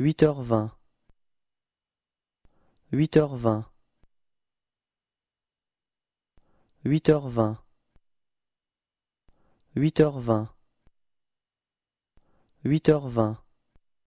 8h20 8h20 8h20 8h20 8h20